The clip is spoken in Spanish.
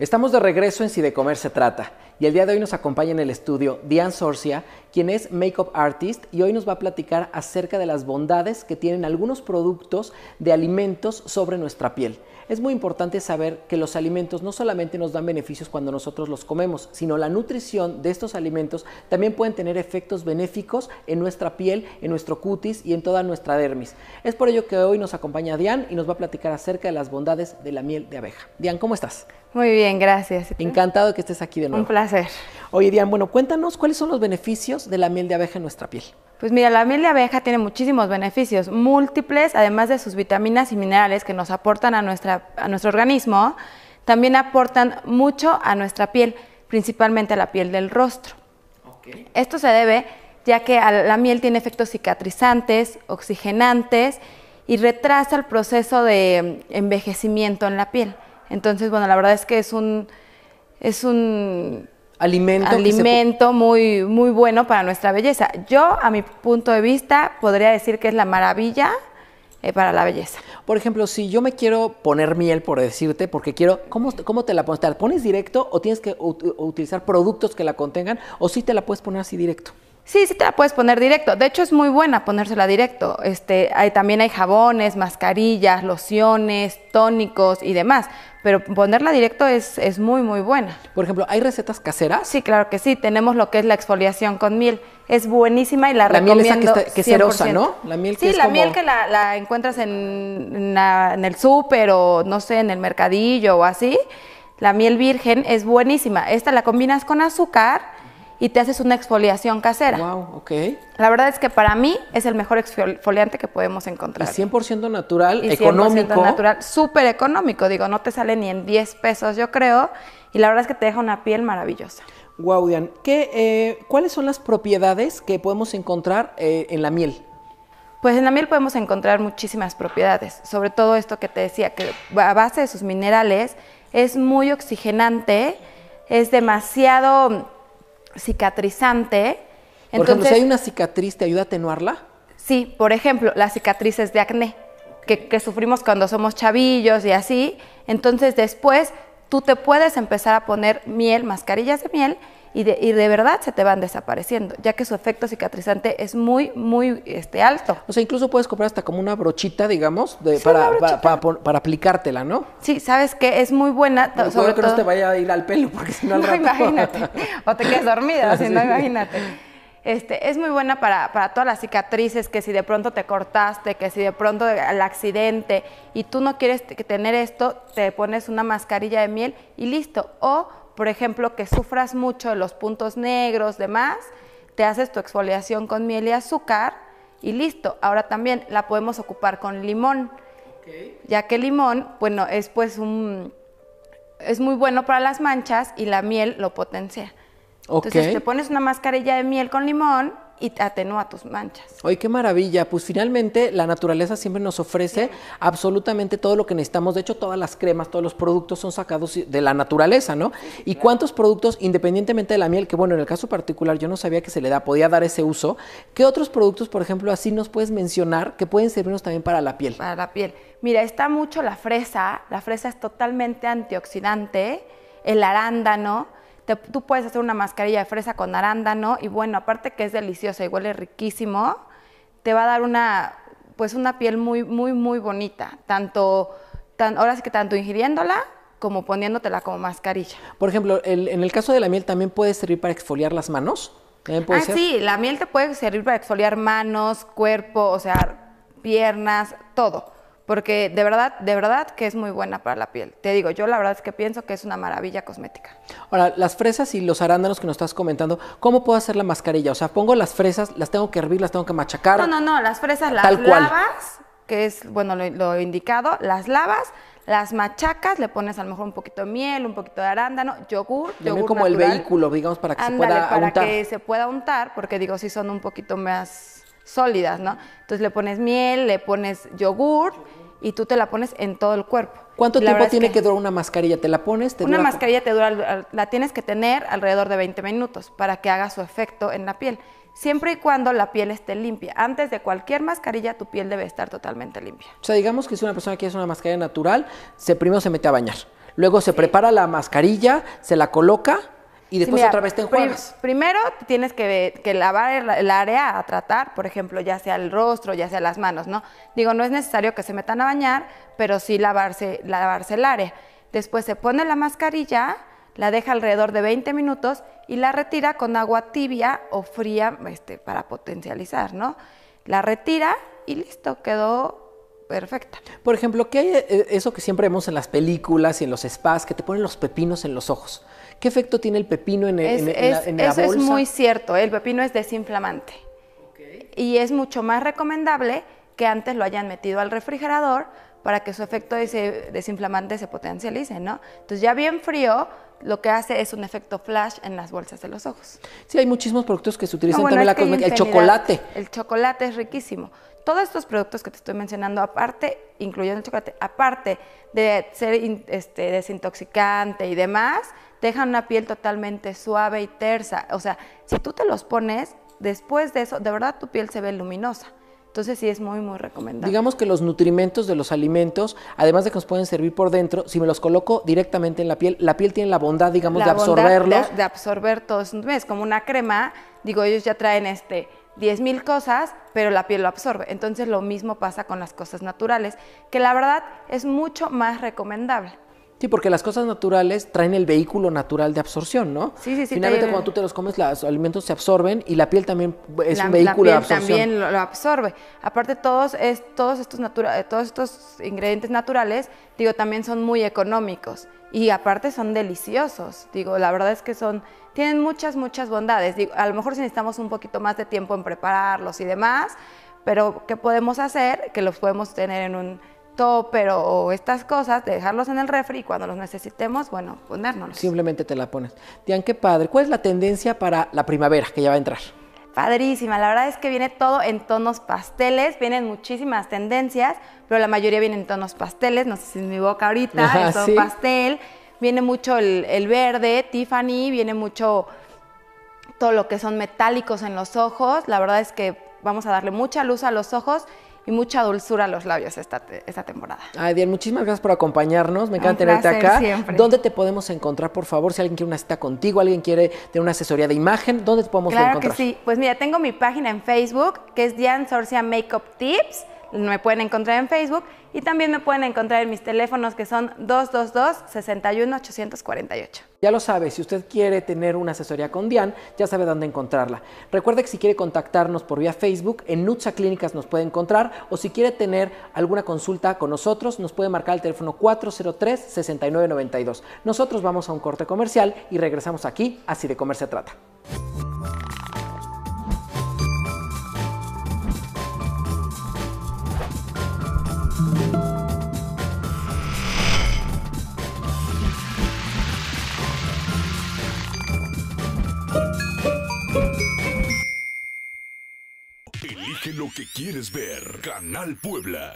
Estamos de regreso en Si de Comer se trata y el día de hoy nos acompaña en el estudio Diane Sorcia, quien es Makeup Artist y hoy nos va a platicar acerca de las bondades que tienen algunos productos de alimentos sobre nuestra piel es muy importante saber que los alimentos no solamente nos dan beneficios cuando nosotros los comemos, sino la nutrición de estos alimentos también pueden tener efectos benéficos en nuestra piel, en nuestro cutis y en toda nuestra dermis. Es por ello que hoy nos acompaña Dian y nos va a platicar acerca de las bondades de la miel de abeja. Dian, ¿cómo estás? Muy bien, gracias. Encantado de que estés aquí de nuevo. Un placer. Oye, Dian, bueno, cuéntanos cuáles son los beneficios de la miel de abeja en nuestra piel. Pues mira, la miel de abeja tiene muchísimos beneficios múltiples, además de sus vitaminas y minerales que nos aportan a, nuestra, a nuestro organismo, también aportan mucho a nuestra piel, principalmente a la piel del rostro. Esto se debe ya que la miel tiene efectos cicatrizantes, oxigenantes y retrasa el proceso de em, envejecimiento en la piel. Entonces, bueno, la verdad es que es un, es un alimento, alimento muy, muy bueno para nuestra belleza. Yo, a mi punto de vista, podría decir que es la maravilla eh, para la belleza. Por ejemplo, si yo me quiero poner miel, por decirte, porque quiero, ¿cómo, cómo te la pones? ¿Te la pones directo o tienes que utilizar productos que la contengan o si sí te la puedes poner así directo? Sí, sí te la puedes poner directo. De hecho, es muy buena ponérsela directo. Este, hay, también hay jabones, mascarillas, lociones, tónicos y demás. Pero ponerla directo es, muy, muy buena. Por ejemplo, ¿hay recetas caseras? Sí, claro que sí. Tenemos lo que es la exfoliación con miel. Es buenísima y la, La miel esa que, se ¿no? La miel sí, la miel que la, encuentras en, en el súper o, no sé, en el mercadillo o así. La miel virgen es buenísima. Esta la combinas con azúcar y te haces una exfoliación casera. Wow, ok. La verdad es que para mí es el mejor exfoliante que podemos encontrar. Y 100% natural, económico. 100 económico. natural, súper económico, digo, no te sale ni en 10 pesos, yo creo, y la verdad es que te deja una piel maravillosa. Wow, Dian. Eh, ¿Cuáles son las propiedades que podemos encontrar eh, en la miel? Pues en la miel podemos encontrar muchísimas propiedades, sobre todo esto que te decía, que a base de sus minerales es muy oxigenante, es demasiado cicatrizante. Entonces, si hay una cicatriz, ¿te ayuda a atenuarla? Sí, por ejemplo, las cicatrices de acné, que, que sufrimos cuando somos chavillos y así. Entonces después tú te puedes empezar a poner miel, mascarillas de miel, y de, y de, verdad se te van desapareciendo, ya que su efecto cicatrizante es muy, muy este, alto. O sea, incluso puedes comprar hasta como una brochita, digamos, de, para, Para, aplicártela, ¿no? Sí, sabes que es muy buena. Sobre todo que no te vaya a ir al pelo, porque si no al rato... imagínate. O te quedes dormida, si no, imagínate. Este, es muy buena para, para, todas las cicatrices, que si de pronto te cortaste, que si de pronto el accidente y tú no quieres tener esto, te pones una mascarilla de miel y listo. O por ejemplo, que sufras mucho de los puntos negros, demás, te haces tu exfoliación con miel y azúcar y listo. Ahora también la podemos ocupar con limón, ya que el limón, bueno, es pues un... es muy bueno para las manchas y la miel lo potencia. Entonces te pones una mascarilla de miel con limón y atenúa tus manchas. ¡Ay, qué maravilla! Pues finalmente la naturaleza siempre nos ofrece absolutamente todo lo que necesitamos. De hecho, todas las cremas, todos los productos son sacados de la naturaleza, ¿no? y cuántos productos, independientemente de la miel, que bueno, en el caso particular yo no sabía que se le da, podía dar ese uso. ¿Qué otros productos, por ejemplo, así nos puedes mencionar que pueden servirnos también para la piel? Para la piel. Mira, está mucho la fresa. La fresa es totalmente antioxidante. El arándano tú puedes hacer una mascarilla de fresa con arándano y bueno, aparte que es deliciosa y huele riquísimo, te va a dar una, pues una piel muy, muy, muy bonita, tanto, tan, ahora sí que tanto ingiriéndola como poniéndotela como mascarilla. Por ejemplo, en el caso de la miel también puede servir para exfoliar las manos. ah, sí, la miel te puede servir para exfoliar manos, cuerpo, o sea, piernas, todo porque de verdad, de verdad que es muy buena para la piel. Te digo, yo la verdad es que pienso que es una maravilla cosmética. Ahora, las fresas y los arándanos que nos estás comentando, ¿cómo puedo hacer la mascarilla? O sea, pongo las fresas, las tengo que hervir, las tengo que machacar. No, no, no, las fresas las lavas, que es, bueno, lo, indicado, las lavas, las machacas, le pones a lo mejor un poquito de miel, un poquito de arándano, yogur, yogur como el vehículo, digamos, para que se pueda untar. para que se pueda untar, porque digo, si son un poquito más sólidas, ¿no? Entonces le pones miel, le pones yogur y tú te la pones en todo el cuerpo. ¿Cuánto tiempo tiene que, durar una mascarilla? ¿Te la pones? una mascarilla te dura, la tienes que tener alrededor de 20 minutos para que haga su efecto en la piel, siempre y cuando la piel esté limpia. Antes de cualquier mascarilla, tu piel debe estar totalmente limpia. O sea, digamos que si una persona quiere hacer una mascarilla natural, se primero se mete a bañar, luego se prepara la mascarilla, se la coloca y después otra vez te enjuagas. primero tienes que, lavar el, área a tratar, por ejemplo, ya sea el rostro, ya sea las manos, ¿no? Digo, no es necesario que se metan a bañar, pero sí lavarse, lavarse el área. Después se pone la mascarilla, la deja alrededor de 20 minutos y la retira con agua tibia o fría este, para potencializar, ¿no? La retira y listo, quedó perfecta. Por ejemplo, ¿qué hay eh, eh, eso que siempre vemos en las películas y en los spas, que te ponen los pepinos en los ojos? ¿Qué efecto tiene el pepino en, el, la, eso es muy cierto, el pepino es desinflamante. Y es mucho más recomendable que antes lo hayan metido al refrigerador para que su efecto ese desinflamante se potencialice, ¿no? Entonces ya bien frío, lo que hace es un efecto flash en las bolsas de los ojos. Sí, hay muchísimos productos que se utilizan también también la El chocolate. El chocolate es riquísimo todos estos productos que te estoy mencionando, aparte, incluyendo el chocolate, aparte de ser este, desintoxicante y demás, dejan una piel totalmente suave y tersa. O sea, si tú te los pones, después de eso, de verdad tu piel se ve luminosa. Entonces sí es muy, muy recomendable. Digamos que los nutrimentos de los alimentos, además de que nos pueden servir por dentro, si me los coloco directamente en la piel, la piel tiene la bondad, digamos, de absorberlos. de, de absorber todos. Es como una crema, digo, ellos ya traen este 10.000 cosas, pero la piel lo absorbe. Entonces lo mismo pasa con las cosas naturales, que la verdad es mucho más recomendable. Sí, porque las cosas naturales traen el vehículo natural de absorción, ¿no? Sí, sí, sí. Finalmente, cuando tú te los comes, los alimentos se absorben y la piel también es un vehículo la piel también lo, absorbe. Aparte, todos, es, todos, estos todos estos ingredientes naturales, digo, también son muy económicos y aparte son deliciosos. Digo, la verdad es que son, tienen muchas, muchas bondades. Digo, a lo mejor si necesitamos un poquito más de tiempo en prepararlos y demás, pero ¿qué podemos hacer? Que los podemos tener en un topper o, estas cosas, dejarlos en el refri y cuando los necesitemos, bueno, ponérnoslos. Simplemente te la pones. Dian, qué padre. ¿Cuál es la tendencia para la primavera que ya va a entrar? Padrísima, la verdad es que viene todo en tonos pasteles, vienen muchísimas tendencias, pero la mayoría viene en tonos pasteles, no sé si es mi boca ahorita, ah, es pastel, viene mucho el, el, verde, Tiffany, viene mucho todo lo que son metálicos en los ojos, la verdad es que vamos a darle mucha luz a los ojos y mucha dulzura a los labios esta, esta temporada. Ay, muchísimas gracias por acompañarnos. Me encanta tenerte acá. Siempre. ¿Dónde te podemos encontrar, por favor? Si alguien quiere una cita contigo, alguien quiere tener una asesoría de imagen, ¿dónde te podemos encontrar? Claro que sí. Pues mira, tengo mi página en Facebook que es Diane Sorcia Makeup Tips me pueden encontrar en Facebook y también me pueden encontrar en mis teléfonos que son 222-61-848. Ya lo sabe, si usted quiere tener una asesoría con Dian, ya sabe dónde encontrarla. Recuerde que si quiere contactarnos por vía Facebook, en Nutsa Clínicas nos puede encontrar o si quiere tener alguna consulta con nosotros, nos puede marcar el teléfono 403-6992. Nosotros vamos a un corte comercial y regresamos aquí, así de comer se trata. lo que quieres ver. Canal Puebla.